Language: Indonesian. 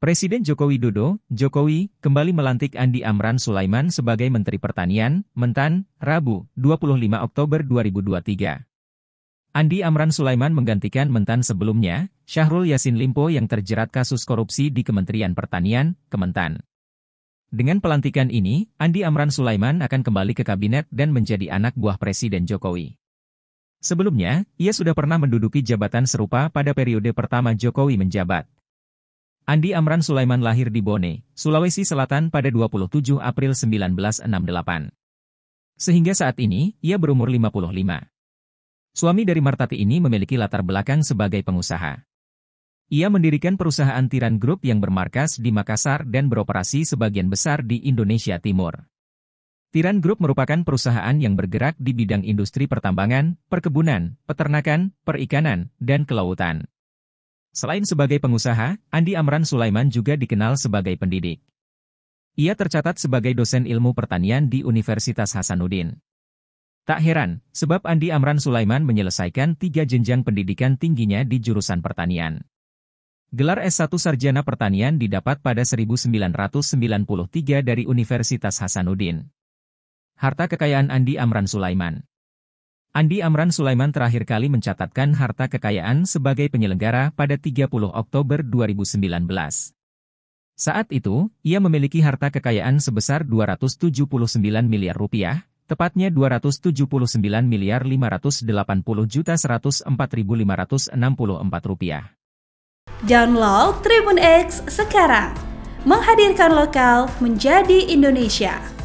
Presiden Joko Widodo, Jokowi, kembali melantik Andi Amran Sulaiman sebagai Menteri Pertanian, Mentan, Rabu, 25 Oktober 2023. Andi Amran Sulaiman menggantikan Mentan sebelumnya, Syahrul Yasin Limpo yang terjerat kasus korupsi di Kementerian Pertanian, Kementan. Dengan pelantikan ini, Andi Amran Sulaiman akan kembali ke kabinet dan menjadi anak buah Presiden Jokowi. Sebelumnya, ia sudah pernah menduduki jabatan serupa pada periode pertama Jokowi menjabat. Andi Amran Sulaiman lahir di Bone, Sulawesi Selatan pada 27 April 1968. Sehingga saat ini, ia berumur 55. Suami dari Martati ini memiliki latar belakang sebagai pengusaha. Ia mendirikan perusahaan Tiran Group yang bermarkas di Makassar dan beroperasi sebagian besar di Indonesia Timur. Tiran Group merupakan perusahaan yang bergerak di bidang industri pertambangan, perkebunan, peternakan, perikanan, dan kelautan. Selain sebagai pengusaha, Andi Amran Sulaiman juga dikenal sebagai pendidik. Ia tercatat sebagai dosen ilmu pertanian di Universitas Hasanuddin. Tak heran, sebab Andi Amran Sulaiman menyelesaikan tiga jenjang pendidikan tingginya di jurusan pertanian. Gelar S1 Sarjana Pertanian didapat pada 1993 dari Universitas Hasanuddin. Harta kekayaan Andi Amran Sulaiman Andi Amran Sulaiman terakhir kali mencatatkan harta kekayaan sebagai penyelenggara pada 30 Oktober 2019. Saat itu, ia memiliki harta kekayaan sebesar 279 miliar rupiah, tepatnya 279 miliar 580 juta 104.564 rupiah. Download Tribun X sekarang, menghadirkan lokal menjadi Indonesia.